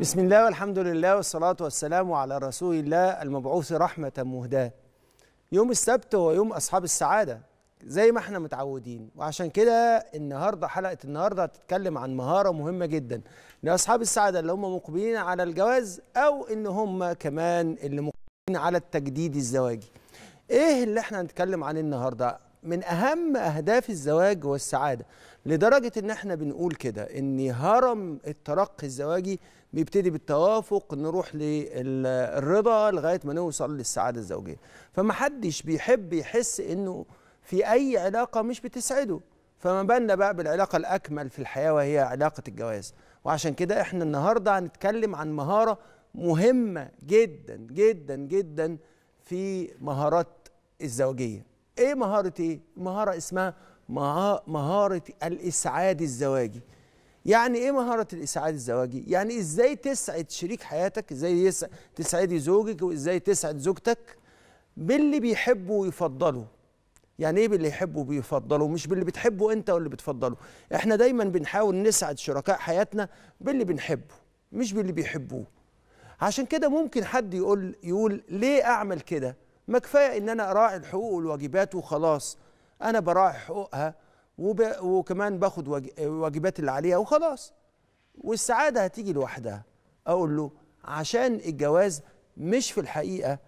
بسم الله والحمد لله والصلاة والسلام على رسول الله المبعوث رحمة مهداة يوم السبت هو يوم أصحاب السعادة زي ما احنا متعودين وعشان كده النهاردة حلقة النهاردة هتتكلم عن مهارة مهمة جدا لأصحاب السعادة اللي هم مقبلين على الجواز أو إن هم كمان اللي مقبلين على التجديد الزواجي إيه اللي احنا هنتكلم عن النهاردة؟ من أهم أهداف الزواج والسعادة لدرجه ان احنا بنقول كده ان هرم الترقي الزواجي بيبتدي بالتوافق نروح للرضا لغايه ما نوصل للسعاده الزوجيه فمحدش بيحب يحس انه في اي علاقه مش بتسعده فما بالنا بقى بالعلاقه الاكمل في الحياه وهي علاقه الجواز وعشان كده احنا النهارده هنتكلم عن مهاره مهمه جدا جدا جدا في مهارات الزوجيه ايه مهاره ايه مهاره اسمها مهارة الإسعاد الزواجي يعني ايه مهاره الاسعاد الزواجي يعني ازاي تسعد شريك حياتك ازاي تسعدي زوجك وازاي تسعد زوجتك باللي بيحبه ويفضله يعني ايه باللي يحبه ويفضله مش باللي بتحبه انت واللي بتفضله احنا دايما بنحاول نسعد شركاء حياتنا باللي بنحبه مش باللي بيحبوه عشان كده ممكن حد يقول يقول ليه اعمل كده ما كفايه ان انا اراعي الحقوق والواجبات وخلاص انا براعي حقوقها وب... وكمان باخد واجبات اللي عليها وخلاص والسعاده هتيجي لوحدها اقول له عشان الجواز مش في الحقيقه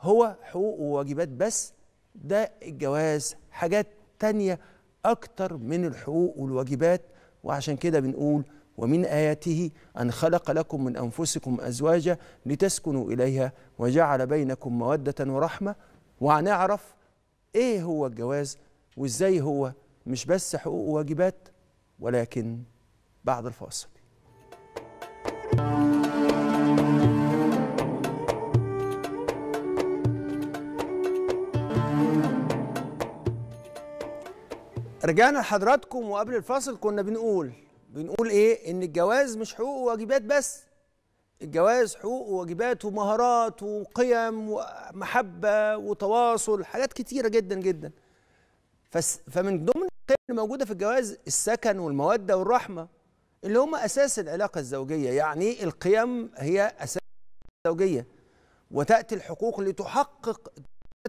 هو حقوق وواجبات بس ده الجواز حاجات تانية أكتر من الحقوق والواجبات وعشان كده بنقول ومن آياته أن خلق لكم من أنفسكم أزواجا لتسكنوا إليها وجعل بينكم مودة ورحمة وهنعرف إيه هو الجواز وازاي هو مش بس حقوق وواجبات ولكن بعد الفاصل رجعنا لحضراتكم وقبل الفاصل كنا بنقول بنقول ايه ان الجواز مش حقوق وواجبات بس الجواز حقوق وواجبات ومهارات وقيم ومحبه وتواصل حاجات كتيره جدا جدا فمن ضمن القيم اللي موجوده في الجواز السكن والموده والرحمه اللي هم اساس العلاقه الزوجيه يعني القيم هي اساس الزوجيه وتاتي الحقوق لتحقق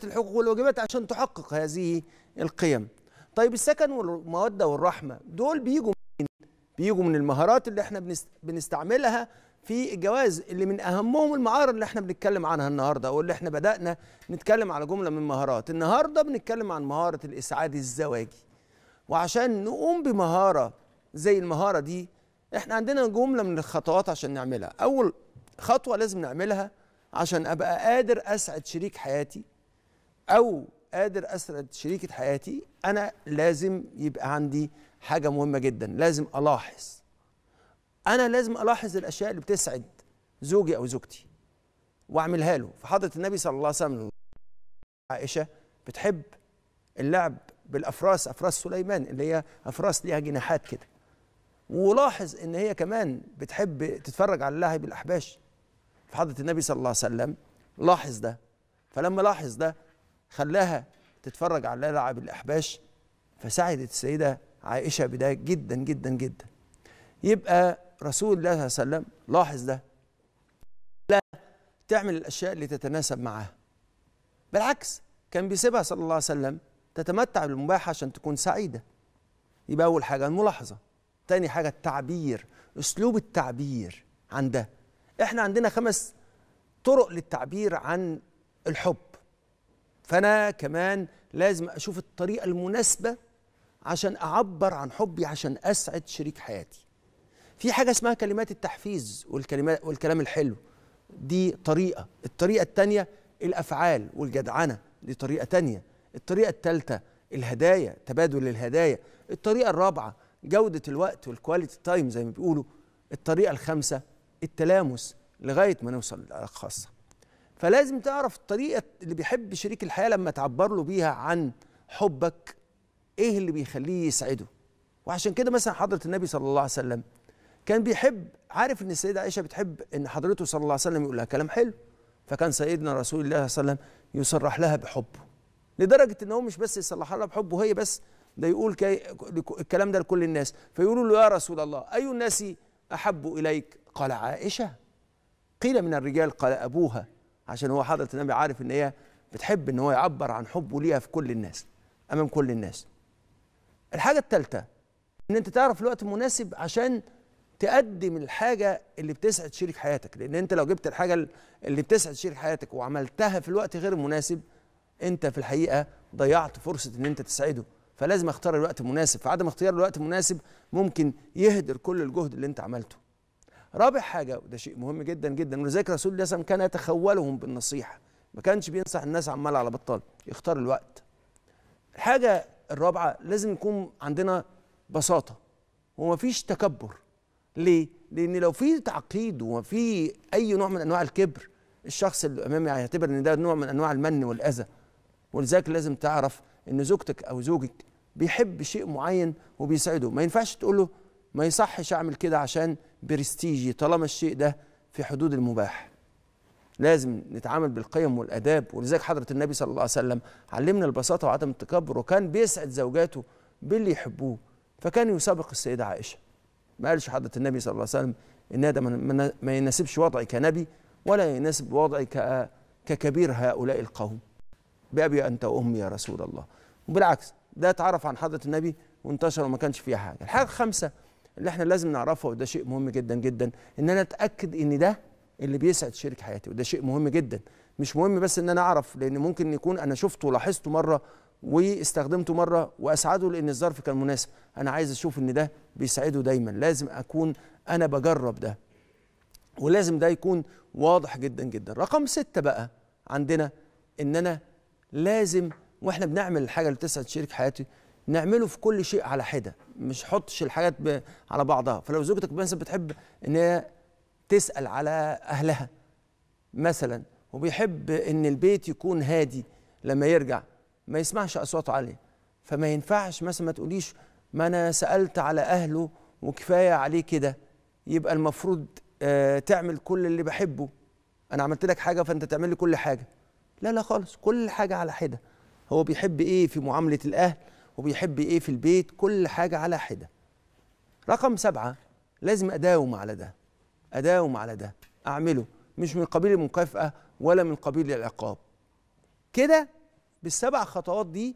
الحقوق والواجبات عشان تحقق هذه القيم طيب السكن والموده والرحمه دول بيجوا من بيجوا من المهارات اللي احنا بنستعملها في الجواز اللي من اهمهم المعايير اللي احنا بنتكلم عنها النهارده او اللي احنا بدانا نتكلم على جمله من مهارات النهارده بنتكلم عن مهاره الاسعاد الزواجي وعشان نقوم بمهاره زي المهاره دي احنا عندنا جمله من الخطوات عشان نعملها اول خطوه لازم نعملها عشان ابقى قادر اسعد شريك حياتي او قادر اسعد شريكه حياتي انا لازم يبقى عندي حاجه مهمه جدا لازم الاحظ انا لازم الاحظ الاشياء اللي بتسعد زوجي او زوجتي واعملها له فحضره النبي صلى الله عليه وسلم عائشه بتحب اللعب بالافراس افراس سليمان اللي هي افراس ليها جناحات كده ولاحظ ان هي كمان بتحب تتفرج على اللعب بالاحباش فحضره النبي صلى الله عليه وسلم لاحظ ده فلما لاحظ ده خلاها تتفرج على لعب الاحباش فسعدت السيده عائشه بده جدا جدا جدا يبقى رسول الله صلى الله عليه وسلم لاحظ ده لا تعمل الأشياء اللي تتناسب معاها بالعكس كان بيسيبها صلى الله عليه وسلم تتمتع بالمباح عشان تكون سعيدة يبقى أول حاجة الملاحظة تاني حاجة التعبير أسلوب التعبير عن ده إحنا عندنا خمس طرق للتعبير عن الحب فأنا كمان لازم أشوف الطريقة المناسبة عشان أعبر عن حبي عشان أسعد شريك حياتي في حاجه اسمها كلمات التحفيز والكلمات والكلام الحلو دي طريقه الطريقه الثانيه الافعال والجدعنه دي طريقه ثانيه الطريقه الثالثه الهدايا تبادل الهدايا الطريقه الرابعه جوده الوقت والكواليتي تايم زي ما بيقولوا الطريقه الخامسه التلامس لغايه ما نوصل للعلاقه الخاصه فلازم تعرف الطريقه اللي بيحب شريك الحياه لما تعبر له بيها عن حبك ايه اللي بيخليه يسعده وعشان كده مثلا حضره النبي صلى الله عليه وسلم كان بيحب عارف ان السيده عائشه بتحب ان حضرته صلى الله عليه وسلم يقول لها كلام حلو فكان سيدنا رسول الله صلى الله عليه وسلم يصرح لها بحبه لدرجه ان هو مش بس يصلح لها بحبه هي بس ده يقول الكلام ده لكل الناس فيقولوا له يا رسول الله اي الناس احب اليك قال عائشه قيل من الرجال قال ابوها عشان هو حضره النبي عارف ان هي بتحب ان هو يعبر عن حبه ليها في كل الناس امام كل الناس الحاجه الثالثه ان انت تعرف الوقت المناسب عشان تقدم الحاجه اللي بتسعد شريك حياتك لان انت لو جبت الحاجه اللي بتسعد شريك حياتك وعملتها في الوقت غير المناسب انت في الحقيقه ضيعت فرصه ان انت تسعده فلازم اختار الوقت المناسب فعدم اختيار الوقت المناسب ممكن يهدر كل الجهد اللي انت عملته رابع حاجه وده شيء مهم جدا جدا ولذلك رسول الله صلى الله عليه وسلم كان يتخولهم بالنصيحه ما كانش بينصح الناس عمال على بطال يختار الوقت الحاجه الرابعه لازم يكون عندنا بساطه ومفيش تكبر ليه؟ لان لو في تعقيد وفي اي نوع من انواع الكبر الشخص اللي امامي هيعتبر ان ده نوع من انواع المن والاذى ولذلك لازم تعرف ان زوجتك او زوجك بيحب شيء معين وبيسعده ما ينفعش تقول له ما يصحش اعمل كده عشان برستيجي طالما الشيء ده في حدود المباح لازم نتعامل بالقيم والاداب ولذلك حضره النبي صلى الله عليه وسلم علمنا البساطه وعدم التكبر وكان بيسعد زوجاته باللي يحبوه فكان يسابق السيده عائشه ما قالش حضرة النبي صلى الله عليه وسلم إن هذا ما يناسبش وضعي كنبي ولا يناسب وضعي ككبير هؤلاء القوم بأبي أنت وأمي يا رسول الله وبالعكس ده اتعرف عن حضرة النبي وانتشر وما كانش فيها حاجة الحاجة الخامسة اللي احنا لازم نعرفها وده شيء مهم جدا جدا ان انا اتاكد ان ده اللي بيسعد شريك حياتي وده شيء مهم جدا مش مهم بس ان انا اعرف لان ممكن يكون انا شفته ولاحظته مره واستخدمته مره واسعده لان الظرف كان مناسب انا عايز اشوف ان ده بيسعده دايما لازم اكون انا بجرب ده ولازم ده يكون واضح جدا جدا رقم ستة بقى عندنا ان انا لازم واحنا بنعمل الحاجه اللي تسعد شريك حياتي نعمله في كل شيء على حده مش حطش الحاجات على بعضها فلو زوجتك مثلا بتحب ان هي تسال على اهلها مثلا وبيحب ان البيت يكون هادي لما يرجع ما يسمعش اصوات عاليه فما ينفعش مثلا ما تقوليش ما انا سالت على اهله وكفايه عليه كده يبقى المفروض آه، تعمل كل اللي بحبه انا عملت لك حاجه فانت تعمل لي كل حاجه لا لا خالص كل حاجه على حده هو بيحب ايه في معامله الاهل وبيحب ايه في البيت كل حاجه على حده رقم سبعة لازم أداوم على ده أداوم على ده أعمله مش من قبيل المكافأة ولا من قبيل العقاب كده بالسبع خطوات دي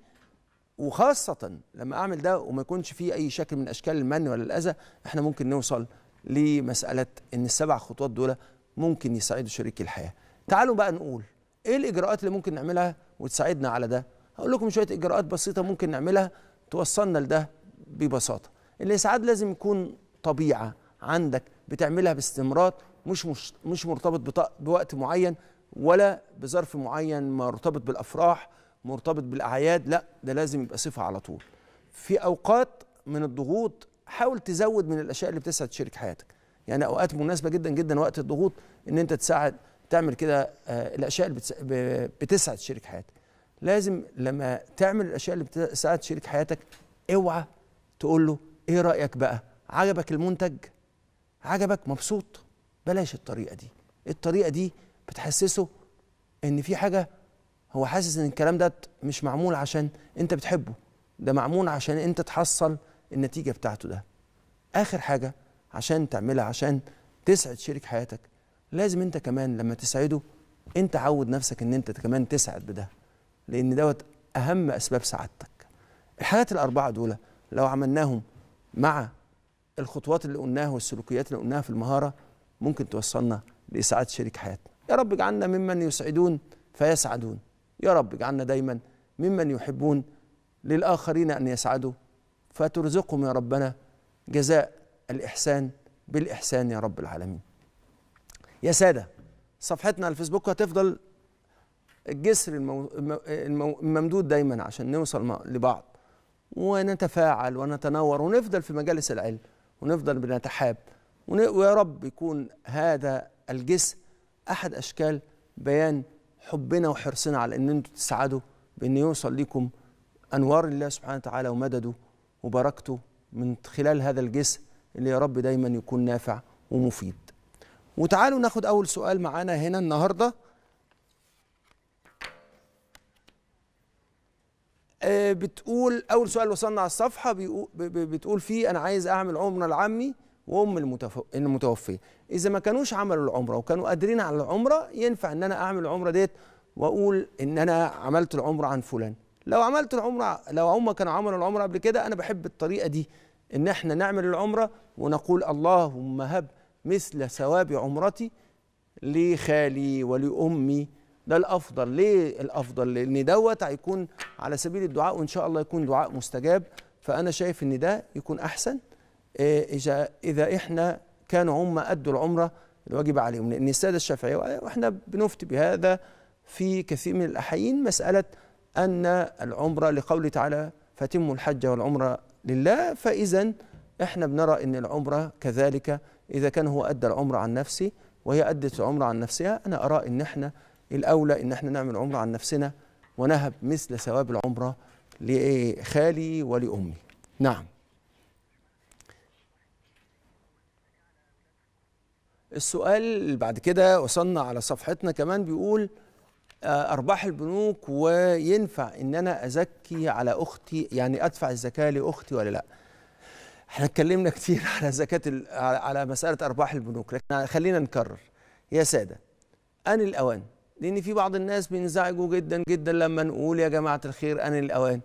وخاصة لما أعمل ده وما يكونش فيه أي شكل من أشكال المن ولا الأذى إحنا ممكن نوصل لمسألة إن السبع خطوات دول ممكن يساعدوا شريك الحياة تعالوا بقى نقول إيه الإجراءات اللي ممكن نعملها وتساعدنا على ده هقول لكم شوية إجراءات بسيطة ممكن نعملها توصلنا لده ببساطة الإسعاد لازم يكون طبيعة عندك بتعملها باستمرار مش مش, مش مرتبط بوقت معين ولا بظرف معين مرتبط بالافراح مرتبط بالاعياد لا ده لازم يبقى صفه على طول في اوقات من الضغوط حاول تزود من الاشياء اللي بتسعد شريك حياتك يعني اوقات مناسبه جدا جدا وقت الضغوط ان انت تساعد تعمل كده آه، الاشياء اللي بتسعد شريك حياتك لازم لما تعمل الاشياء اللي بتسعد شريك حياتك اوعى تقول له ايه رايك بقى عجبك المنتج عجبك مبسوط بلاش الطريقه دي الطريقه دي بتحسسه ان في حاجه هو حاسس ان الكلام ده مش معمول عشان انت بتحبه ده معمول عشان انت تحصل النتيجه بتاعته ده اخر حاجه عشان تعملها عشان تسعد شريك حياتك لازم انت كمان لما تسعده انت عود نفسك ان انت كمان تسعد بده لان دوت اهم اسباب سعادتك الحاجات الاربعه دول لو عملناهم مع الخطوات اللي قلناها والسلوكيات اللي قلناها في المهاره ممكن توصلنا لاسعاد شريك حياتنا يا رب اجعلنا ممن يسعدون فيسعدون يا رب اجعلنا دايما ممن يحبون للآخرين أن يسعدوا فترزقهم يا ربنا جزاء الإحسان بالإحسان يا رب العالمين يا سادة صفحتنا على الفيسبوك هتفضل الجسر المو... الممدود دايما عشان نوصل لبعض ونتفاعل ونتنور ونفضل في مجالس العلم ونفضل بنتحاب ون... ويا رب يكون هذا الجسر أحد أشكال بيان حبنا وحرصنا على ان انتم تسعدوا بان يوصل لكم انوار الله سبحانه وتعالى ومدده وبركته من خلال هذا الجسم اللي يا رب دايما يكون نافع ومفيد وتعالوا ناخد اول سؤال معانا هنا النهارده آه، بتقول اول سؤال وصلنا على الصفحه بتقول فيه انا عايز اعمل عمره لعمي وام المتوفيه اذا ما كانوش عملوا العمره وكانوا قادرين على العمره ينفع ان انا اعمل العمره ديت واقول ان انا عملت العمره عن فلان لو عملت العمره لو هم كانوا عملوا العمره قبل كده انا بحب الطريقه دي ان احنا نعمل العمره ونقول اللهم هب مثل ثواب عمرتي لخالي ولامي ده الافضل ليه الافضل لان دوت هيكون على سبيل الدعاء وان شاء الله يكون دعاء مستجاب فانا شايف ان ده يكون احسن إيه، اذا اذا احنا كانوا هم ادوا العمره الواجب عليهم لان الساده الشافعيه واحنا بنفتي بهذا في كثير من الأحيين مساله ان العمره لقوله تعالى فاتموا الحج والعمره لله فاذا احنا بنرى ان العمره كذلك اذا كان هو ادى العمره عن نفسه وهي ادت العمره عن نفسها انا ارى ان احنا الاولى ان احنا نعمل عمره عن نفسنا ونهب مثل ثواب العمره لخالي ولامي نعم السؤال بعد كده وصلنا على صفحتنا كمان بيقول آه، أرباح البنوك وينفع إن أنا أزكي على أختي يعني أدفع الزكاة لأختي ولا لأ؟ احنا اتكلمنا كتير على زكاة على مسألة أرباح البنوك لكن خلينا نكرر يا سادة أن الأوان لأن في بعض الناس بينزعجوا جدا جدا لما نقول يا جماعة الخير أن الأوان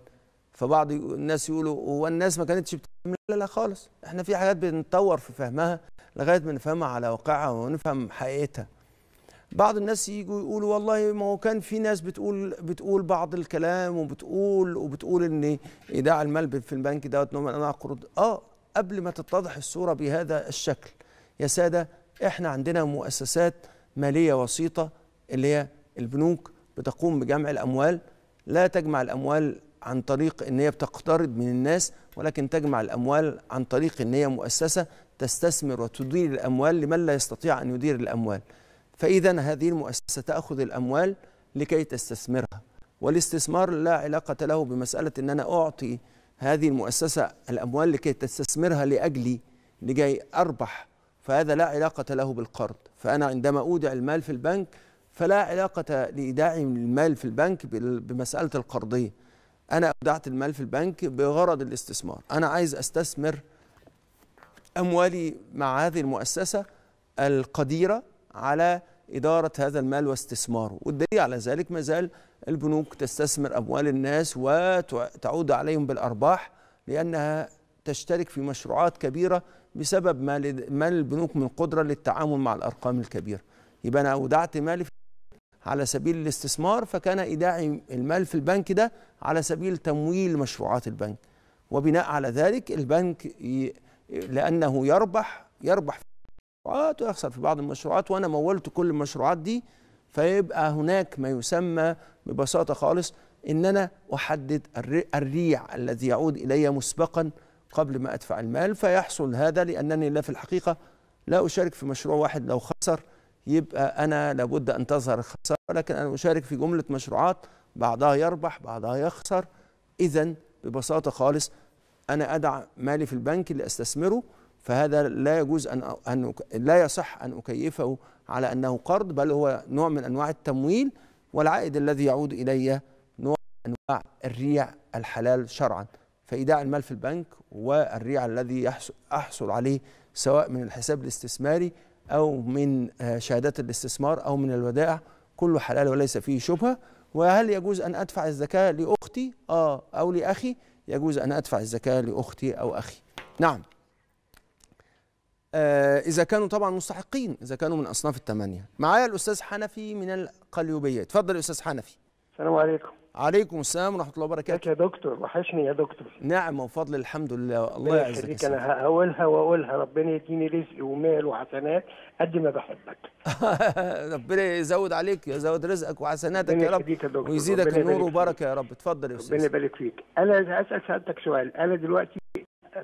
فبعض الناس يقولوا هو الناس ما كانتش بتعمل لا لا خالص احنا في حاجات بنتطور في فهمها لغايه ما نفهمها على واقعها ونفهم حقيقتها بعض الناس يجوا يقولوا والله ما هو كان في ناس بتقول بتقول بعض الكلام وبتقول وبتقول ان ايداع المال في البنك دوت نوع من انواع القروض اه قبل ما تتضح الصوره بهذا الشكل يا ساده احنا عندنا مؤسسات ماليه وسيطه اللي هي البنوك بتقوم بجمع الاموال لا تجمع الاموال عن طريق ان هي بتقترض من الناس ولكن تجمع الاموال عن طريق ان هي مؤسسه تستثمر وتدير الاموال لمن لا يستطيع ان يدير الاموال فاذا هذه المؤسسه تاخذ الاموال لكي تستثمرها والاستثمار لا علاقه له بمساله ان انا اعطي هذه المؤسسه الاموال لكي تستثمرها لاجلي لكي اربح فهذا لا علاقه له بالقرض فانا عندما اودع المال في البنك فلا علاقة لإيداع المال في البنك بمسألة القرضية انا اودعت المال في البنك بغرض الاستثمار انا عايز استثمر اموالي مع هذه المؤسسه القديره على اداره هذا المال واستثماره والدليل على ذلك ما زال البنوك تستثمر اموال الناس وتعود عليهم بالارباح لانها تشترك في مشروعات كبيره بسبب ما للبنوك من قدره للتعامل مع الارقام الكبيره يبقى انا اودعت مالي في على سبيل الاستثمار فكان ايداع المال في البنك ده على سبيل تمويل مشروعات البنك وبناء على ذلك البنك ي... لانه يربح يربح في المشروعات ويخسر في بعض المشروعات وانا مولت كل المشروعات دي فيبقى هناك ما يسمى ببساطه خالص ان انا احدد الريع الذي يعود الي مسبقا قبل ما ادفع المال فيحصل هذا لانني لا في الحقيقه لا اشارك في مشروع واحد لو خسر يبقى أنا لابد أن تظهر خسارة لكن أنا أشارك في جملة مشروعات بعضها يربح بعضها يخسر إذا ببساطة خالص أنا أدع مالي في البنك لأستثمره فهذا لا يجوز أن, أن لا يصح أن أكيفه على أنه قرض بل هو نوع من أنواع التمويل والعائد الذي يعود إلي نوع من أنواع الريع الحلال شرعا فإيداع المال في البنك والريع الذي أحصل عليه سواء من الحساب الاستثماري أو من آه، شهادات الاستثمار أو من الودائع كله حلال وليس فيه شبهة وهل يجوز أن أدفع الزكاة لأختي آه أو لأخي يجوز أن أدفع الزكاة لأختي أو أخي نعم آه إذا كانوا طبعا مستحقين إذا كانوا من أصناف الثمانية معايا الأستاذ حنفي من القليوبية اتفضل يا أستاذ حنفي السلام عليكم عليكم السلام ورحمه الله وبركاته يا دكتور وحشني يا دكتور نعم وفضل الحمد لله الله يعزك انا هقولها واقولها ربنا يديني رزق ومال وحسنات قد ما بحبك ربنا يزود عليك يزود رزقك وحسناتك يا رب يا ويزيدك النور وبركه يا رب اتفضل يا استاذ ربنا يبارك فيك انا اسال سالتك سؤال انا دلوقتي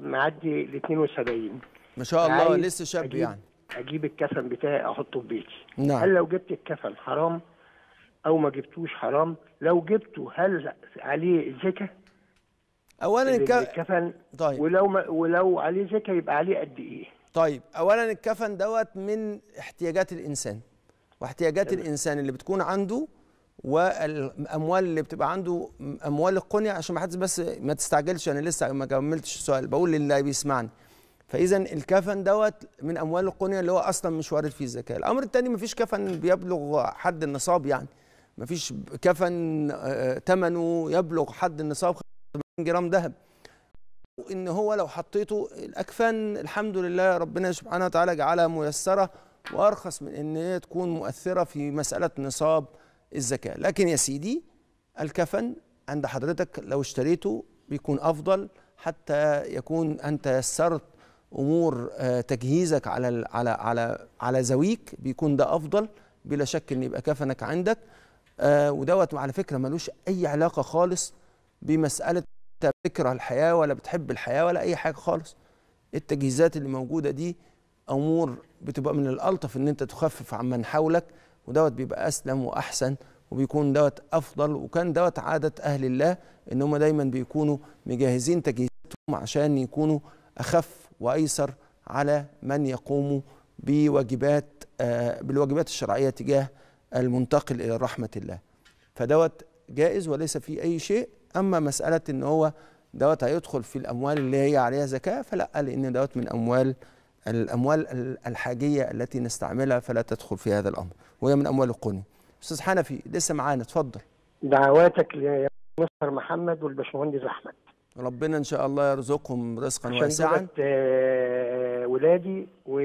معدي ال 72 ما شاء الله لسه شاب أجيب يعني اجيب الكفن بتاعي احطه في بيتي نعم هل لو جبت الكفن حرام او ما جبتوش حرام لو جبته هل عليه زكاه اولا الك... الكفن طيب ولو ما... ولو عليه زكاه يبقى عليه قد ايه طيب اولا الكفن دوت من احتياجات الانسان واحتياجات طيب. الانسان اللي بتكون عنده والاموال اللي بتبقى عنده اموال القنية عشان ما حدش بس ما تستعجلش انا لسه ما كملتش السؤال بقول للي بيسمعني فاذا الكفن دوت من اموال القنية اللي هو اصلا مش وارد فيه الزكاه الامر الثاني ما فيش كفن بيبلغ حد النصاب يعني مفيش كفن ثمنه آه، يبلغ حد النصاب 85 جرام ذهب ان هو لو حطيته الاكفان الحمد لله ربنا سبحانه وتعالى جعلها ميسره وارخص من ان هي تكون مؤثره في مساله نصاب الزكاه لكن يا سيدي الكفن عند حضرتك لو اشتريته بيكون افضل حتى يكون انت يسرت امور آه، تجهيزك على على على على زويك بيكون ده افضل بلا شك ان يبقى كفنك عندك آه، ودوت على فكره ملوش اي علاقه خالص بمساله بتكره الحياه ولا بتحب الحياه ولا اي حاجه خالص التجهيزات اللي موجوده دي امور بتبقى من الالطف ان انت تخفف عن من حولك ودوت بيبقى اسلم واحسن وبيكون دوت افضل وكان دوت عاده اهل الله ان هم دايما بيكونوا مجهزين تجهيزاتهم عشان يكونوا اخف وايسر على من يقوموا بواجبات آه، بالواجبات الشرعيه تجاه المنتقل إلى رحمة الله فدوت جائز وليس في أي شيء أما مسألة إن هو دوت هيدخل في الأموال اللي هي عليها زكاة فلا لأن دوت من أموال الأموال الحاجية التي نستعملها فلا تدخل في هذا الأمر وهي من أموال القني أستاذ حنفي لسه معانا اتفضل دعواتك يا مستر محمد والبشمهندس أحمد ربنا إن شاء الله يرزقهم رزقا واسعا آه، ولادي و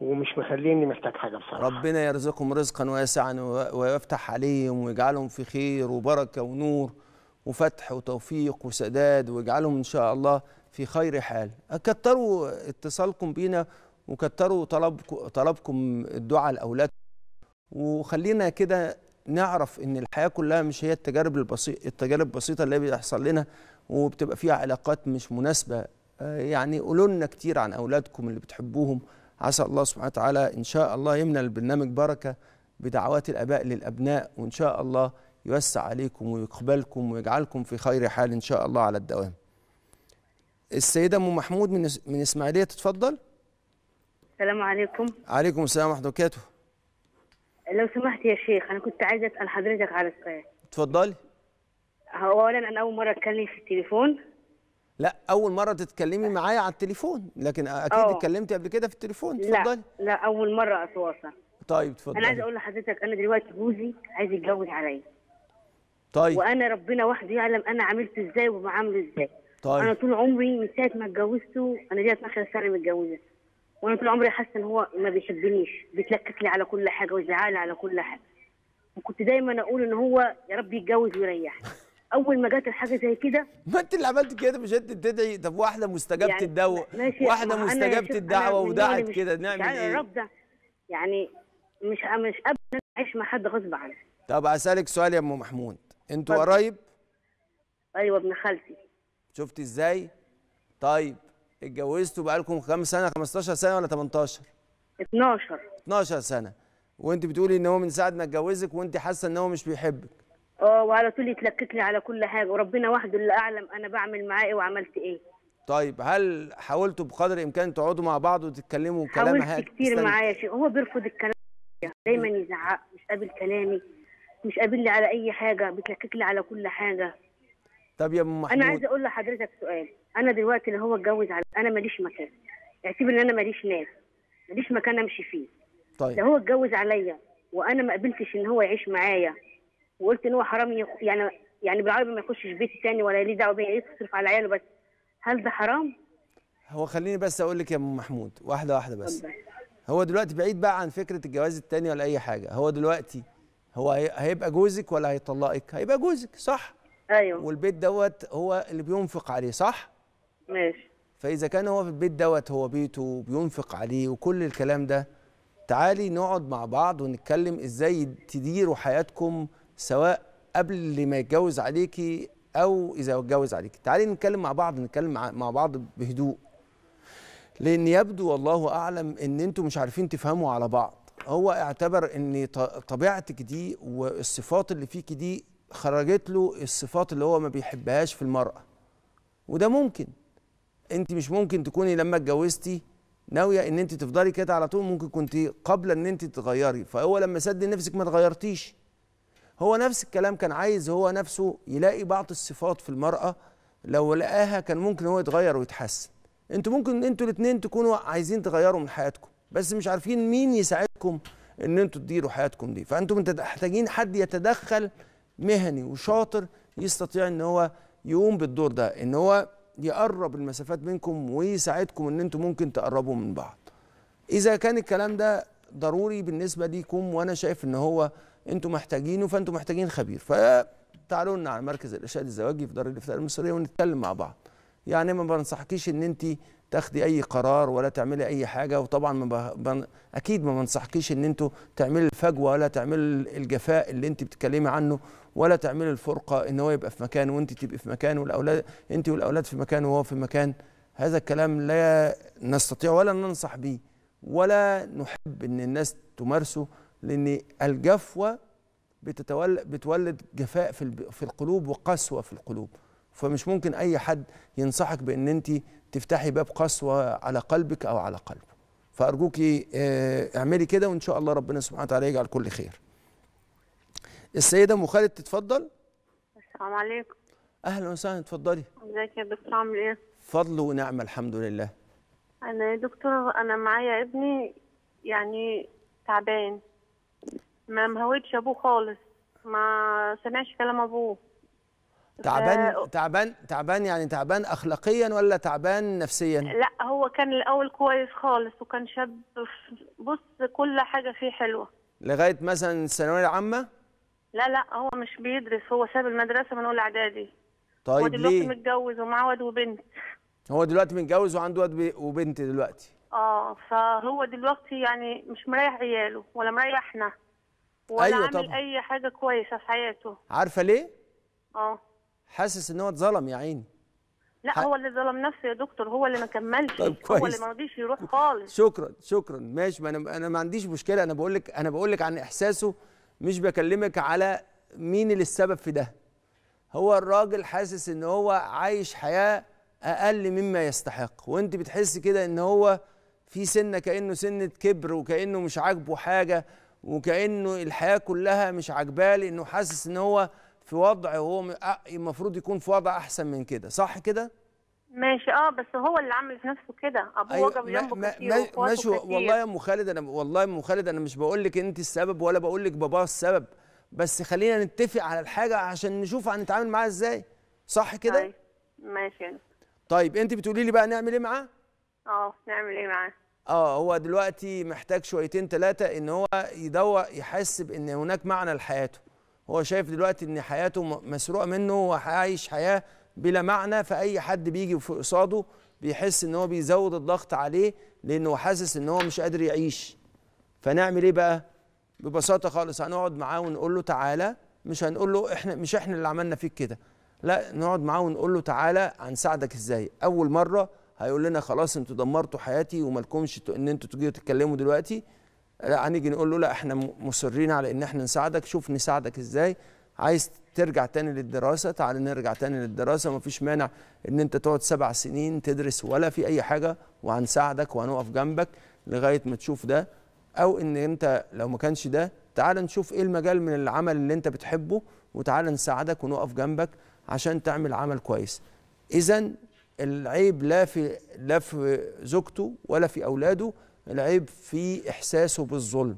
ومش مخليني محتاج حاجه بصراحه ربنا يرزقهم رزقا واسعا ويفتح عليهم ويجعلهم في خير وبركه ونور وفتح وتوفيق وسداد ويجعلهم ان شاء الله في خير حال كتروا اتصالكم بينا وكتروا طلبكم طلبكم الدعاء لاولادكم وخلينا كده نعرف ان الحياه كلها مش هي التجارب البسيطه التجارب البسيطه اللي بيحصل لنا وبتبقى فيها علاقات مش مناسبه يعني قولوا لنا كتير عن اولادكم اللي بتحبوهم عسى الله سبحانه وتعالى إن شاء الله يمنى البرنامج بركة بدعوات الآباء للأبناء وإن شاء الله يوسع عليكم ويقبلكم ويجعلكم في خير حال إن شاء الله على الدوام السيدة أم محمود من, من إسماعيلية تتفضل السلام عليكم عليكم السلام ورحمة الله وبركاته لو سمحت يا شيخ أنا كنت عايزة أسأل حضرتك على سؤال اتفضلي أولا أنا أول مرة أتكلم في التليفون لا اول مره تتكلمي معايا على التليفون لكن اكيد اتكلمتي قبل كده في التليفون اتفضلي لا لا اول مره اتواصل طيب اتفضلي انا عايزه اقول لحضرتك انا دلوقتي جوزي عايز يتجوز عليا طيب وانا ربنا وحده يعلم انا عملت ازاي وبعامله ازاي طيب انا طول عمري من ساعه ما اتجوزته انا ليا اخر سنه متجوزه وانا طول عمري حاسه ان هو ما بيحبنيش بيتلكك لي على كل حاجه وزعال على كل حاجه وكنت دايما اقول ان هو يا رب يتجوز ويريحني اول ما جت الحاجه زي كده ما انت اللي عملتي كده مش انت بتدعي طب واحده مستجابه يعني الدعوه واحده مستجابه الدعوه ودعت كده نعمل ايه؟ الرب ده يعني مش مش قبل اعيش مع حد غصب عني طب اسالك سؤال يا ام محمود انتوا قرايب؟ ايوه ابن خالتي شفتي ازاي؟ طيب اتجوزتوا بقالكم كام سنه 15 سنه ولا 18 12 12 سنه وانت بتقولي ان هو من ساعه ما اتجوزك وانت حاسه ان هو مش بيحبك اه وعلى طول يتلكك لي على كل حاجه وربنا وحده اللي اعلم انا بعمل معاه ايه وعملت ايه طيب هل حاولتوا بقدر الامكان تقعدوا مع بعض وتتكلموا كلام حاولت كتير معاه هو بيرفض الكلام دايما يزعق مش قابل كلامي مش قابل لي على اي حاجه بيتلكك لي على كل حاجه طب يا ام محمود انا عايزه اقول لحضرتك سؤال انا دلوقتي اللي هو اتجوز على انا ماليش مكان اعتبر ان انا ماليش ناس ماليش مكان امشي فيه طيب ده هو اتجوز عليا وانا ما قبلتش ان هو يعيش معايا وقلت ان هو حرام يعني يعني بالعربي ما يخشش بيت تاني ولا ليه دعوه بيا يصرف على عياله بس هل ده حرام؟ هو خليني بس اقول لك يا ام محمود واحده واحده بس هو دلوقتي بعيد بقى عن فكره الجواز التاني ولا اي حاجه هو دلوقتي هو هيبقى جوزك ولا هيطلقك هيبقى جوزك صح ايوه والبيت دوت هو اللي بينفق عليه صح ماشي فاذا كان هو في البيت دوت هو بيته وبينفق عليه وكل الكلام ده تعالي نقعد مع بعض ونتكلم ازاي تديروا حياتكم سواء قبل ما يتجوز عليكي او اذا اتجوز عليكي تعالي نتكلم مع بعض نتكلم مع بعض بهدوء لان يبدو والله اعلم ان انتوا مش عارفين تفهموا على بعض هو اعتبر ان طبيعتك دي والصفات اللي فيك دي خرجت له الصفات اللي هو ما بيحبهاش في المرأة وده ممكن انت مش ممكن تكوني لما اتجوزتي ناوية ان انت تفضلي كده على طول ممكن كنت قبل ان انت تتغيري فهو لما سد نفسك ما تغيرتيش هو نفس الكلام كان عايز هو نفسه يلاقي بعض الصفات في المرأة لو لقاها كان ممكن هو يتغير ويتحسن انتوا ممكن انتوا الاثنين تكونوا عايزين تغيروا من حياتكم بس مش عارفين مين يساعدكم ان انتوا تديروا حياتكم دي فانتم محتاجين حد يتدخل مهني وشاطر يستطيع ان هو يقوم بالدور ده ان هو يقرب المسافات بينكم ويساعدكم ان انتوا ممكن تقربوا من بعض اذا كان الكلام ده ضروري بالنسبه ليكم وانا شايف ان هو انتم محتاجينه فانتم محتاجين خبير فتعالوا لنا على مركز الارشاد الزواجي في دار الافتاء المصريه ونتكلم مع بعض يعني ما بنصحكيش ان انت تاخدي اي قرار ولا تعملي اي حاجه وطبعا ما بن... اكيد ما بنصحكيش ان انتوا تعملي الفجوه ولا تعملي الجفاء اللي انت بتتكلمي عنه ولا تعملي الفرقه ان هو يبقى في مكان وانت تبقي في مكان والاولاد انت والاولاد في مكان وهو في مكان هذا الكلام لا نستطيع ولا ننصح بيه ولا نحب ان الناس تمارسه لان الجفوه بتولد جفاء في في القلوب وقسوه في القلوب فمش ممكن اي حد ينصحك بان انت تفتحي باب قسوه على قلبك او على قلبه فارجوك آه، اعملي كده وان شاء الله ربنا سبحانه وتعالى يجعل كل خير السيده ام خالد تتفضل السلام عليكم اهلا وسهلا اتفضلي ازيك يا دكتور عامل ايه فضل ونعمه الحمد لله انا يا دكتوره انا معايا ابني يعني تعبان ما مهوتش ابوه خالص ما سمعش كلام ابوه تعبان ف... تعبان تعبان يعني تعبان اخلاقيا ولا تعبان نفسيا لا هو كان الاول كويس خالص وكان شاب بص كل حاجه فيه حلوه لغايه مثلا الثانويه العامه لا لا هو مش بيدرس هو ساب المدرسه من اولى اعدادي طيب هو دلوقتي ليه؟ متجوز ومعاه واد وبنت هو دلوقتي متجوز وعنده ولد وبنت دلوقتي اه فهو دلوقتي يعني مش مريح عياله ولا مريحنا ولا أيوة عامل طبعا. اي حاجه كويسه في حياته عارفه ليه اه حاسس ان هو اتظلم يا عيني لا ح... هو اللي ظلم نفسه يا دكتور هو اللي ما كملش طيب كويس. هو اللي ما رضيش يروح خالص شكرا شكرا ماشي ما انا انا ما عنديش مشكله انا بقول لك انا بقول لك عن احساسه مش بكلمك على مين اللي السبب في ده هو الراجل حاسس ان هو عايش حياه اقل مما يستحق وانت بتحس كده ان هو في سنه كانه سنه كبر وكانه مش عاجبه حاجه وكانه الحياه كلها مش عاجباه لانه حاسس ان هو في وضع وهو المفروض يكون في وضع احسن من كده صح كده ماشي اه بس هو اللي عامل في نفسه كده ابوه أيوة جنبه كتير ماشي ماشي والله يا ام خالد انا والله يا ام خالد انا مش بقول لك انت السبب ولا بقول لك باباه السبب بس خلينا نتفق على الحاجه عشان نشوف هنتعامل معاها ازاي صح كده أيوة. ماشي طيب انت بتقولي لي بقى نعمل ايه معاه اه نعمل ايه معاه اه هو دلوقتي محتاج شويتين ثلاثه ان هو يدور يحس بان هناك معنى لحياته هو شايف دلوقتي ان حياته مسروقه منه وعايش حياه بلا معنى فاي حد بيجي في قصاده بيحس ان هو بيزود الضغط عليه لانه حاسس ان هو مش قادر يعيش فنعمل ايه بقى ببساطه خالص هنقعد معاه ونقول له تعالى مش هنقول له احنا مش احنا اللي عملنا فيك كده لا نقعد معاه ونقول له تعالى هنساعدك ازاي اول مره هيقول لنا خلاص انتوا دمرتوا حياتي ومالكمش ان انتوا تجيوا تتكلموا دلوقتي لا هنيجي نقول له لا احنا مصرين على ان احنا نساعدك شوف نساعدك ازاي عايز ترجع تاني للدراسة تعال نرجع تاني للدراسة مفيش مانع ان انت تقعد سبع سنين تدرس ولا في اي حاجة وهنساعدك وهنقف جنبك لغاية ما تشوف ده او ان انت لو ما كانش ده تعال نشوف ايه المجال من العمل اللي انت بتحبه وتعال نساعدك ونقف جنبك عشان تعمل عمل كويس اذا العيب لا في لا في زوجته ولا في اولاده العيب في احساسه بالظلم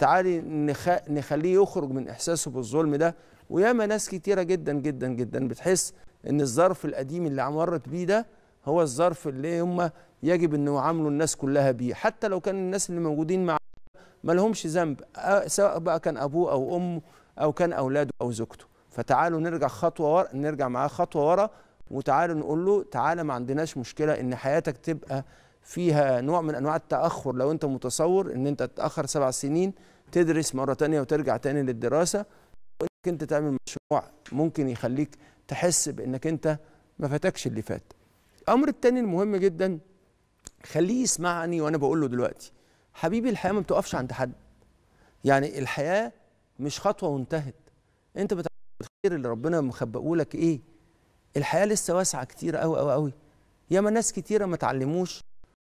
تعالي نخ... نخليه يخرج من احساسه بالظلم ده وياما ناس كتيره جدا جدا جدا بتحس ان الظرف القديم اللي مرت بيه ده هو الظرف اللي هم يجب انه يعاملوا الناس كلها بيه حتى لو كان الناس اللي موجودين معاه ما لهمش ذنب آه، سواء بقى كان ابوه او امه او كان اولاده او زوجته فتعالوا نرجع خطوه ورا نرجع معاه خطوه ورا وتعالوا نقول له تعالى ما عندناش مشكله ان حياتك تبقى فيها نوع من انواع التاخر لو انت متصور ان انت تتاخر سبع سنين تدرس مره تانية وترجع تاني للدراسه وانك انت تعمل مشروع ممكن يخليك تحس بانك انت ما فاتكش اللي فات الامر التاني المهم جدا خليه يسمعني وانا بقول له دلوقتي حبيبي الحياه ما بتقفش عند حد يعني الحياه مش خطوه وانتهت انت بتع... الخير اللي ربنا مخبئه لك ايه الحياه لسه واسعه كتير قوي قوي قوي ياما ناس كتيره ما تعلموش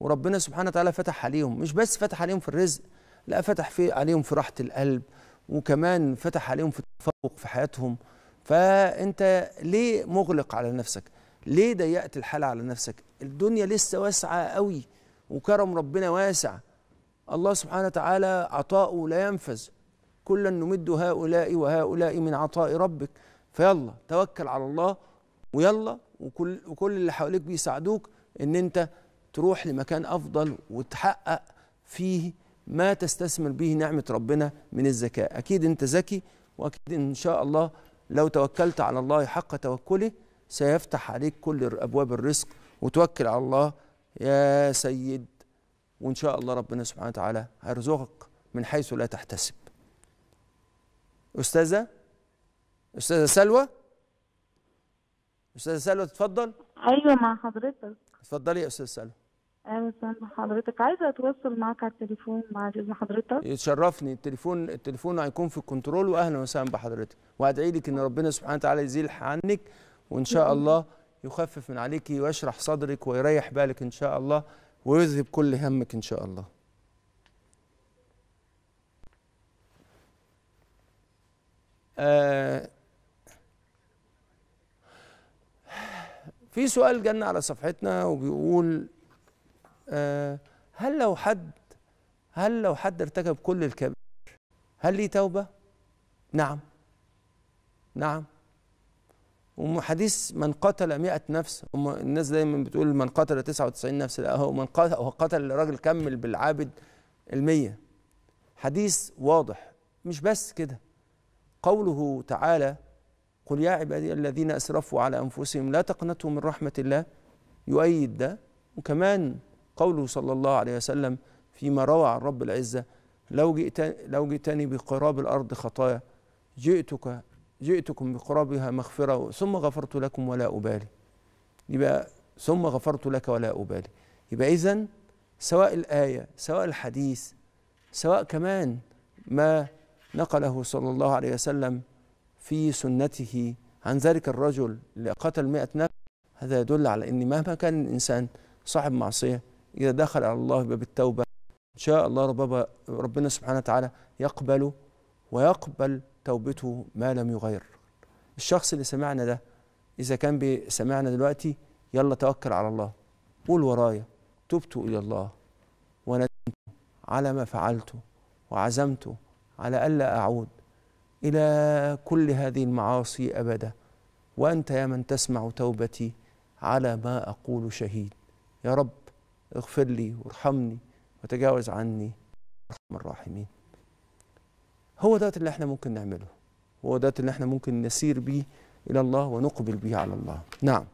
وربنا سبحانه وتعالى فتح عليهم مش بس فتح عليهم في الرزق لا فتح في عليهم في راحه القلب وكمان فتح عليهم في التفوق في حياتهم فانت ليه مغلق على نفسك ليه ضيقت الحال على نفسك الدنيا لسه واسعه قوي وكرم ربنا واسع الله سبحانه وتعالى عطاؤه لا ينفذ كلا نمد هؤلاء وهؤلاء من عطاء ربك فيلا توكل على الله ويلا وكل وكل اللي حواليك بيساعدوك ان انت تروح لمكان افضل وتحقق فيه ما تستثمر به نعمه ربنا من الذكاء اكيد انت ذكي واكيد ان شاء الله لو توكلت على الله حق توكله سيفتح عليك كل ابواب الرزق وتوكل على الله يا سيد وان شاء الله ربنا سبحانه وتعالى هيرزقك من حيث لا تحتسب استاذه استاذه سلوى استاذه سلوى تتفضل ايوه مع حضرتك اتفضلي يا استاذه سلوى ايوه وسهلا حضرتك عايزه اتواصل معاك على التليفون بعد اذن حضرتك يتشرفني التليفون التليفون هيكون في الكنترول واهلا وسهلا بحضرتك وادعي لك ان ربنا سبحانه وتعالى يزيل عنك وان شاء الله يخفف من عليكي ويشرح صدرك ويريح بالك ان شاء الله ويذهب كل همك ان شاء الله آه، في سؤال جانا على صفحتنا وبيقول آه، هل لو حد هل لو حد ارتكب كل الكبائر هل ليه توبة؟ نعم نعم وحديث من قتل مئة نفس الناس دايما بتقول من قتل تسعة وتسعين نفس لا هو من قتل هو قتل الراجل كمل بالعابد المية حديث واضح مش بس كده قوله تعالى قل يا عبادي الذين اسرفوا على انفسهم لا تقنطوا من رحمه الله يؤيد ده وكمان قوله صلى الله عليه وسلم فيما روى عن رب العزه لو جئت لو جئتني بقراب الارض خطايا جئتك جئتكم بقرابها مغفره ثم غفرت لكم ولا ابالي يبقى ثم غفرت لك ولا ابالي يبقى اذا سواء الايه سواء الحديث سواء كمان ما نقله صلى الله عليه وسلم في سنته عن ذلك الرجل اللي قتل مئة نفس هذا يدل على أن مهما كان الإنسان صاحب معصية إذا دخل على الله باب التوبة إن شاء الله ربنا سبحانه وتعالى يقبل ويقبل توبته ما لم يغير الشخص اللي سمعنا ده إذا كان سمعنا دلوقتي يلا توكل على الله قول ورايا تبت إلى الله وندمت على ما فعلت وعزمت على ألا أعود إلى كل هذه المعاصي أبدا وأنت يا من تسمع توبتي على ما أقول شهيد يا رب اغفر لي وارحمني وتجاوز عني أرحم الراحمين هو ده اللي احنا ممكن نعمله هو ده اللي احنا ممكن نسير به إلى الله ونقبل به على الله نعم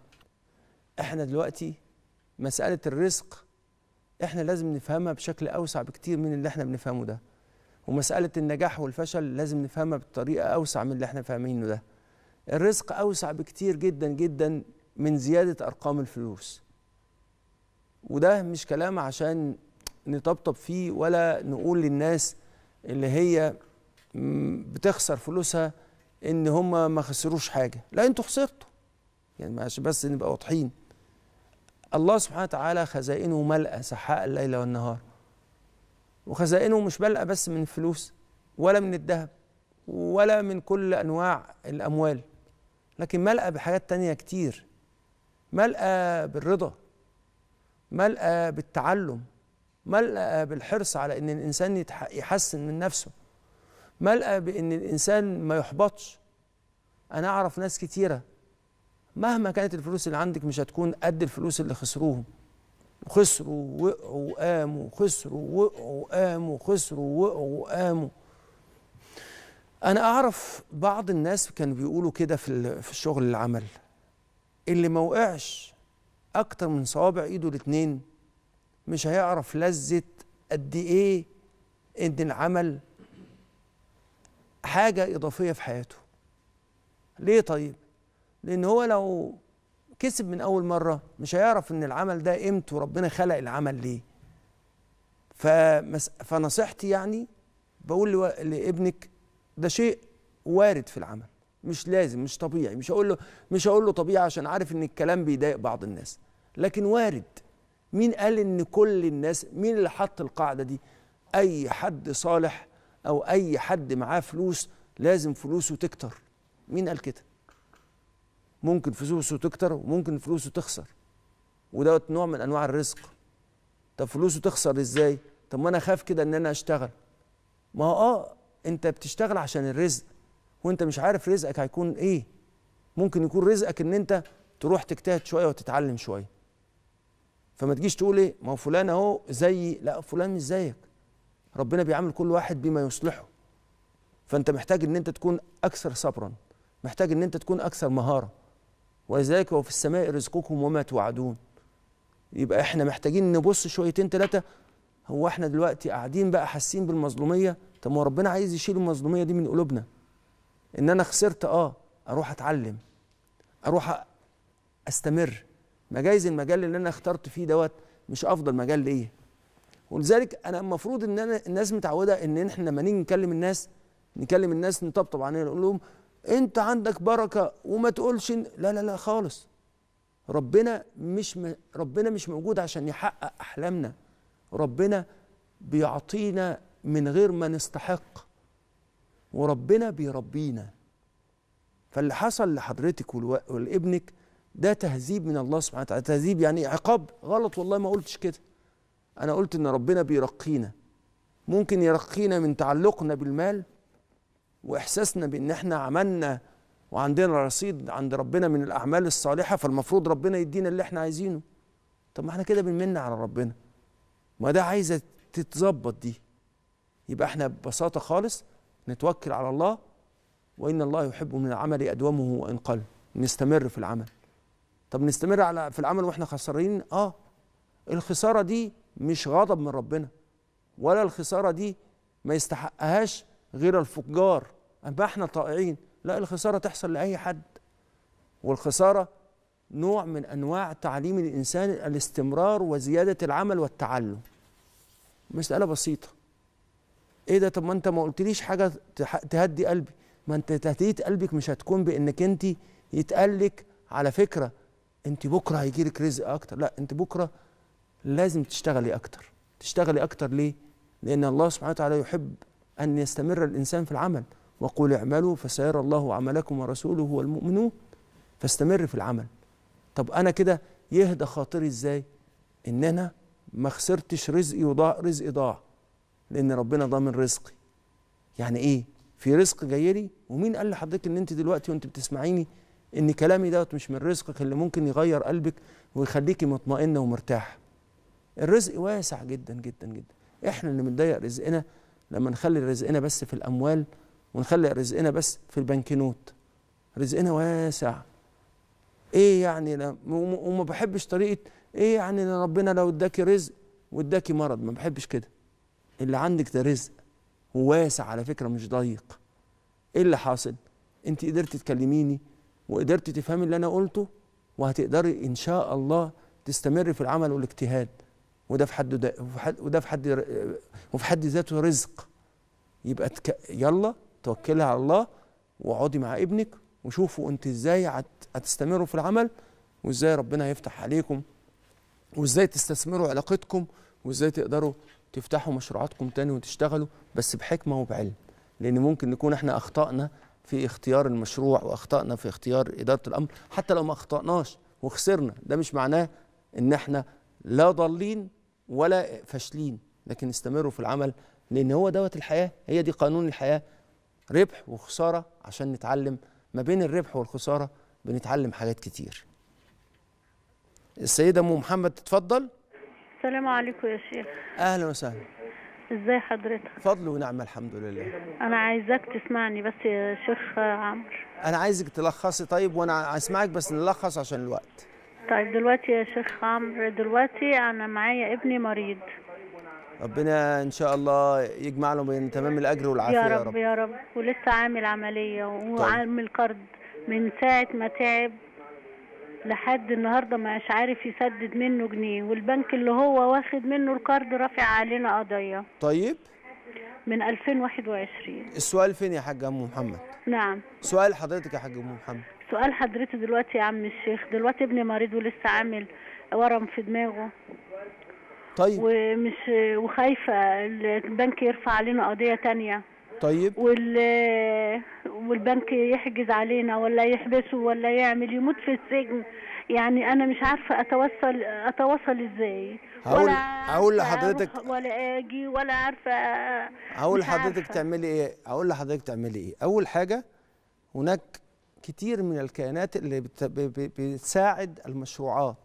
احنا دلوقتي مسألة الرزق احنا لازم نفهمها بشكل أوسع بكتير من اللي احنا بنفهمه ده ومساله النجاح والفشل لازم نفهمها بطريقه اوسع من اللي احنا فاهمينه ده الرزق اوسع بكتير جدا جدا من زياده ارقام الفلوس وده مش كلام عشان نطبطب فيه ولا نقول للناس اللي هي بتخسر فلوسها ان هم ما خسروش حاجه لا انتوا خسرتوا يعني عشان بس نبقى واضحين الله سبحانه وتعالى خزائنه ملأ سحاء الليل والنهار وخزائنه مش بلقى بس من الفلوس ولا من الذهب ولا من كل أنواع الأموال لكن ملقى بحاجات تانية كتير ملقى بالرضا ملقى بالتعلم ملقى بالحرص على ان الانسان يحسن من نفسه ملقى بان الانسان ما يحبطش انا اعرف ناس كتيره مهما كانت الفلوس اللي عندك مش هتكون قد الفلوس اللي خسروهم وخسروا ووقعوا وقاموا خسروا ووقعوا وقاموا خسروا ووقعوا وقاموا انا اعرف بعض الناس كانوا بيقولوا كده في في الشغل العمل اللي ما وقعش اكتر من صوابع ايده الاتنين مش هيعرف لذة قد ايه ان العمل حاجة اضافية في حياته ليه طيب لان هو لو كسب من اول مره مش هيعرف ان العمل ده قيمته ربنا خلق العمل ليه فمس... فنصيحتي يعني بقول لو... لابنك ده شيء وارد في العمل مش لازم مش طبيعي مش هقول له مش هقول له طبيعي عشان عارف ان الكلام بيضايق بعض الناس لكن وارد مين قال ان كل الناس مين اللي حط القاعده دي اي حد صالح او اي حد معاه فلوس لازم فلوسه تكتر مين قال كده ممكن فلوسه تكتر وممكن فلوسه تخسر ودوت نوع من انواع الرزق طب فلوسه تخسر ازاي طب ما انا اخاف كده ان انا اشتغل ما هو اه انت بتشتغل عشان الرزق وانت مش عارف رزقك هيكون ايه ممكن يكون رزقك ان انت تروح تجتهد شويه وتتعلم شويه فما تجيش تقول ايه ما هو فلان اهو زيي لا فلان مش زيك ربنا بيعامل كل واحد بما يصلحه فانت محتاج ان انت تكون اكثر صبرا محتاج ان انت تكون اكثر مهاره وذلك وفي السماء رزقكم وما توعدون يبقى احنا محتاجين نبص شويتين ثلاثه هو احنا دلوقتي قاعدين بقى حاسين بالمظلوميه طب ما ربنا عايز يشيل المظلوميه دي من قلوبنا ان انا خسرت اه اروح اتعلم اروح استمر مجايز المجال اللي انا اخترت فيه دوت مش افضل مجال ليه ولذلك انا المفروض ان انا الناس متعوده ان احنا لما نيجي نكلم الناس نكلم الناس نطبطب علينا نقول لهم انت عندك بركه وما تقولش لا لا لا خالص ربنا مش م... ربنا مش موجود عشان يحقق احلامنا ربنا بيعطينا من غير ما نستحق وربنا بيربينا فاللي حصل لحضرتك ولابنك ده تهذيب من الله سبحانه وتعالى تهذيب يعني عقاب غلط والله ما قلتش كده انا قلت ان ربنا بيرقينا ممكن يرقينا من تعلقنا بالمال واحساسنا بان احنا عملنا وعندنا رصيد عند ربنا من الاعمال الصالحه فالمفروض ربنا يدينا اللي احنا عايزينه طب ما احنا كده بنمن على ربنا ما ده عايزه تتظبط دي يبقى احنا ببساطه خالص نتوكل على الله وان الله يحب من العمل ادومه وان قل نستمر في العمل طب نستمر على في العمل واحنا خسرانين اه الخساره دي مش غضب من ربنا ولا الخساره دي ما يستحقهاش غير الفجار أبقى احنا طائعين لا الخسارة تحصل لأي حد والخسارة نوع من أنواع تعليم الإنسان الاستمرار وزيادة العمل والتعلم مسألة بسيطة إيه ده طب ما أنت ما قلتليش حاجة تهدي قلبي ما أنت تهدية قلبك مش هتكون بإنك أنت يتقلك على فكرة أنت بكرة هيجيلك رزق أكتر لا أنت بكرة لازم تشتغلي أكتر تشتغلي أكتر ليه؟ لأن الله سبحانه وتعالى يحب أن يستمر الإنسان في العمل وقل اعملوا فسيرى الله عملكم ورسوله والمؤمنون فاستمر في العمل طب انا كده يهدى خاطري ازاي ان انا ما خسرتش رزقي وضاع رزقي ضاع لان ربنا ضامن رزقي يعني ايه في رزق جاي لي ومين قال لحضرتك ان انت دلوقتي وانت بتسمعيني ان كلامي دوت مش من رزقك اللي ممكن يغير قلبك ويخليكي مطمئنه ومرتاحه الرزق واسع جدا جدا جدا احنا اللي بنضيق رزقنا لما نخلي رزقنا بس في الاموال ونخلي رزقنا بس في البنكنوت رزقنا واسع ايه يعني وما بحبش طريقه ايه يعني ربنا لو اداكي رزق واداكي مرض ما بحبش كده اللي عندك ده رزق وواسع على فكره مش ضيق ايه اللي حاصل انت قدرت تكلميني وقدرت تفهمي اللي انا قلته وهتقدري ان شاء الله تستمر في العمل والاجتهاد وده في حد وده في حد وفي حد ذاته رزق يبقى تك... يلا توكلي على الله واقعدي مع ابنك وشوفوا انت ازاي هتستمروا في العمل وازاي ربنا هيفتح عليكم وازاي تستثمروا علاقتكم وازاي تقدروا تفتحوا مشروعاتكم تاني وتشتغلوا بس بحكمه وبعلم لان ممكن نكون احنا اخطانا في اختيار المشروع واخطانا في اختيار اداره الامر حتى لو ما اخطاناش وخسرنا ده مش معناه ان احنا لا ضالين ولا فاشلين لكن استمروا في العمل لان هو دوت الحياه هي دي قانون الحياه ربح وخساره عشان نتعلم ما بين الربح والخساره بنتعلم حاجات كتير السيده ام محمد تتفضل السلام عليكم يا شيخ اهلا وسهلا ازاي حضرتك فضل ونعمه الحمد لله انا عايزاك تسمعني بس يا شيخ عمرو انا عايزك تلخصي طيب وانا اسمعك بس نلخص عشان الوقت طيب دلوقتي يا شيخ عمرو دلوقتي انا معايا ابني مريض ربنا ان شاء الله يجمع له بين تمام الاجر والعافيه يا رب, يا رب يا رب ولسه عامل عمليه طيب. وعامل قرض من ساعه ما تعب لحد النهارده مش عارف يسدد منه جنيه والبنك اللي هو واخد منه القرض رافع علينا قضيه طيب من 2021 السؤال فين يا حاج ام محمد نعم سؤال حضرتك يا حاج ام محمد سؤال حضرتك دلوقتي يا عم الشيخ دلوقتي ابني مريض ولسه عامل ورم في دماغه طيب ومش وخايفه البنك يرفع علينا قضيه تانية طيب وال والبنك يحجز علينا ولا يحبسه ولا يعمل يموت في السجن يعني انا مش عارفه اتوصل اتواصل ازاي هقول هقول لحضرتك ولا اجي ولا عارفه هقول لحضرتك تعملي ايه هقول لحضرتك تعملي ايه اول حاجه هناك كتير من الكيانات اللي بتساعد المشروعات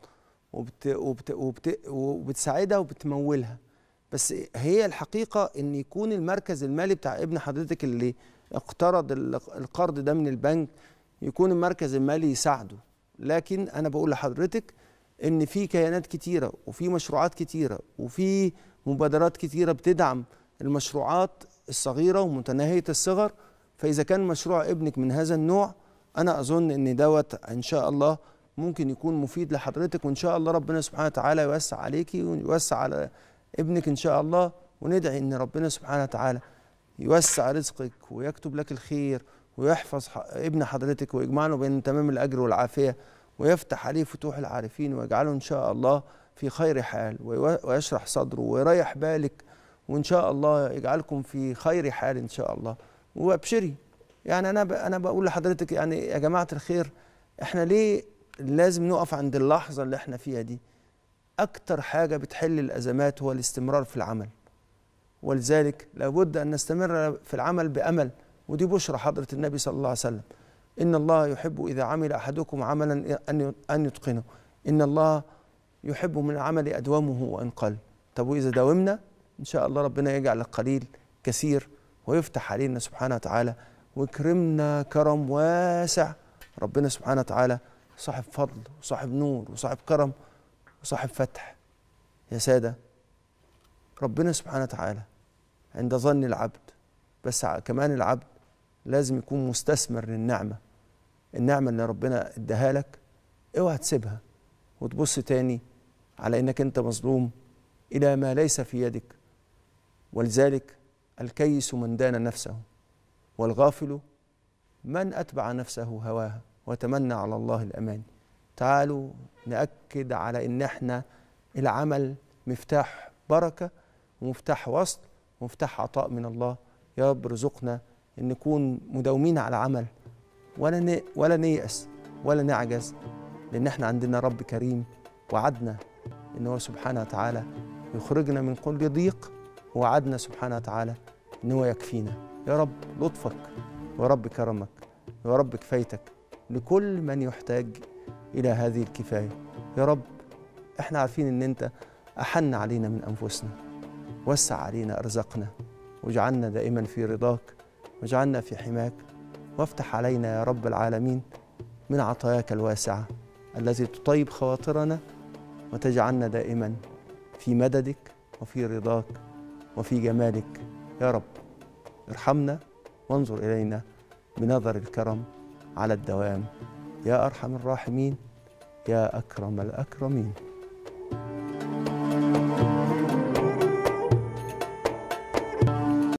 وبت وبت وبت وبتساعدها وبتمولها بس هي الحقيقه ان يكون المركز المالي بتاع ابن حضرتك اللي اقترض القرض ده من البنك يكون المركز المالي يساعده لكن انا بقول لحضرتك ان في كيانات كتيره وفي مشروعات كتيره وفي مبادرات كتيره بتدعم المشروعات الصغيره ومتناهيه الصغر فاذا كان مشروع ابنك من هذا النوع انا اظن ان دوت ان شاء الله ممكن يكون مفيد لحضرتك وان شاء الله ربنا سبحانه وتعالى يوسع عليكي ويوسع على ابنك ان شاء الله وندعي ان ربنا سبحانه وتعالى يوسع رزقك ويكتب لك الخير ويحفظ ابن حضرتك ويجمعنا بين تمام الاجر والعافيه ويفتح عليه فتوح العارفين ويجعله ان شاء الله في خير حال ويشرح صدره ويريح بالك وان شاء الله يجعلكم في خير حال ان شاء الله وابشري يعني انا انا بقول لحضرتك يعني يا جماعه الخير احنا ليه لازم نقف عند اللحظة اللي احنا فيها دي أكتر حاجة بتحل الأزمات هو الاستمرار في العمل ولذلك لابد أن نستمر في العمل بأمل ودي بشرى حضرة النبي صلى الله عليه وسلم إن الله يحب إذا عمل أحدكم عملا أن يتقنه إن الله يحب من العمل أدومه وإن قل طب وإذا داومنا إن شاء الله ربنا يجعل القليل كثير ويفتح علينا سبحانه وتعالى ويكرمنا كرم واسع ربنا سبحانه وتعالى صاحب فضل وصاحب نور وصاحب كرم وصاحب فتح يا سادة ربنا سبحانه وتعالى عند ظن العبد بس كمان العبد لازم يكون مستثمر للنعمة النعمة اللي ربنا اداها لك اوعى تسيبها وتبص تاني على انك انت مظلوم الى ما ليس في يدك ولذلك الكيس من دان نفسه والغافل من اتبع نفسه هواها واتمنى على الله الامان تعالوا ناكد على ان احنا العمل مفتاح بركه ومفتاح وصل ومفتاح عطاء من الله يا رب ارزقنا ان نكون مداومين على عمل ولا ن... ولا نيأس ولا نعجز لان احنا عندنا رب كريم وعدنا ان هو سبحانه وتعالى يخرجنا من كل ضيق وعدنا سبحانه وتعالى ان هو يكفينا يا رب لطفك ورب كرمك ورب كفايتك لكل من يحتاج إلى هذه الكفاية يا رب احنا عارفين ان انت أحن علينا من أنفسنا وسع علينا أرزقنا واجعلنا دائما في رضاك واجعلنا في حماك وافتح علينا يا رب العالمين من عطاياك الواسعة التي تطيب خواطرنا وتجعلنا دائما في مددك وفي رضاك وفي جمالك يا رب ارحمنا وانظر إلينا بنظر الكرم على الدوام يا أرحم الراحمين يا أكرم الأكرمين